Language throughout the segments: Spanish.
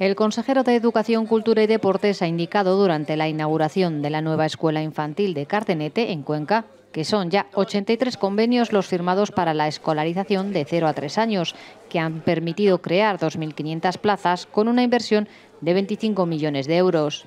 El consejero de Educación, Cultura y Deportes ha indicado durante la inauguración de la nueva escuela infantil de Cartenete, en Cuenca, que son ya 83 convenios los firmados para la escolarización de 0 a 3 años, que han permitido crear 2.500 plazas con una inversión de 25 millones de euros.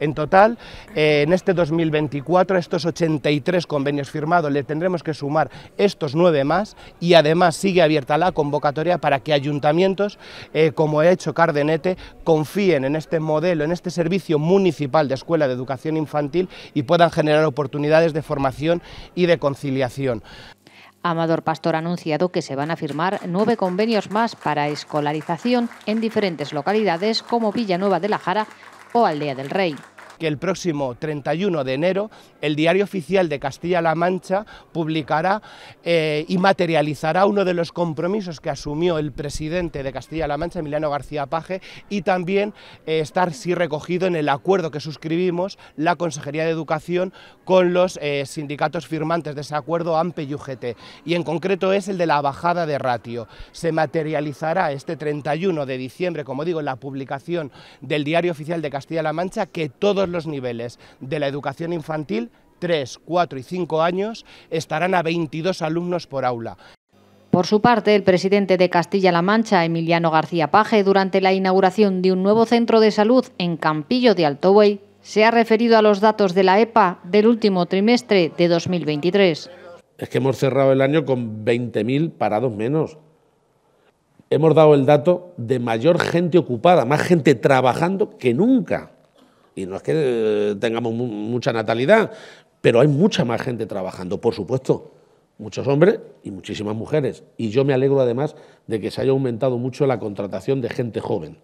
En total, eh, en este 2024, estos 83 convenios firmados, le tendremos que sumar estos nueve más y además sigue abierta la convocatoria para que ayuntamientos, eh, como ha hecho Cardenete, confíen en este modelo, en este servicio municipal de escuela de educación infantil y puedan generar oportunidades de formación y de conciliación. Amador Pastor ha anunciado que se van a firmar nueve convenios más para escolarización en diferentes localidades como Villanueva de la Jara, o Aldea del Rey que el próximo 31 de enero el Diario Oficial de Castilla-La Mancha publicará eh, y materializará uno de los compromisos que asumió el presidente de Castilla-La Mancha, Emiliano García Paje, y también eh, estar sí recogido en el acuerdo que suscribimos la Consejería de Educación con los eh, sindicatos firmantes de ese acuerdo AMPE y UGT, y en concreto es el de la bajada de ratio. Se materializará este 31 de diciembre, como digo, en la publicación del Diario Oficial de Castilla-La Mancha, que todos los niveles de la educación infantil, 3, 4 y 5 años, estarán a 22 alumnos por aula. Por su parte, el presidente de Castilla-La Mancha, Emiliano García Paje, durante la inauguración de un nuevo centro de salud en Campillo de Buey, se ha referido a los datos de la EPA del último trimestre de 2023. Es que hemos cerrado el año con 20.000 parados menos. Hemos dado el dato de mayor gente ocupada, más gente trabajando que nunca. Y no es que eh, tengamos mucha natalidad, pero hay mucha más gente trabajando, por supuesto. Muchos hombres y muchísimas mujeres. Y yo me alegro además de que se haya aumentado mucho la contratación de gente joven.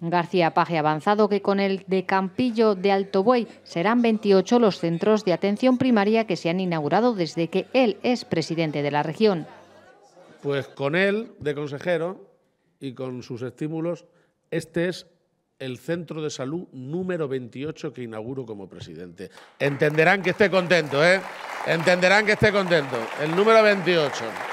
García Paje avanzado que con el de Campillo de Alto Buey serán 28 los centros de atención primaria que se han inaugurado desde que él es presidente de la región. Pues con él de consejero y con sus estímulos, este es el centro de salud número 28 que inauguro como presidente. Entenderán que esté contento, ¿eh? Entenderán que esté contento. El número 28.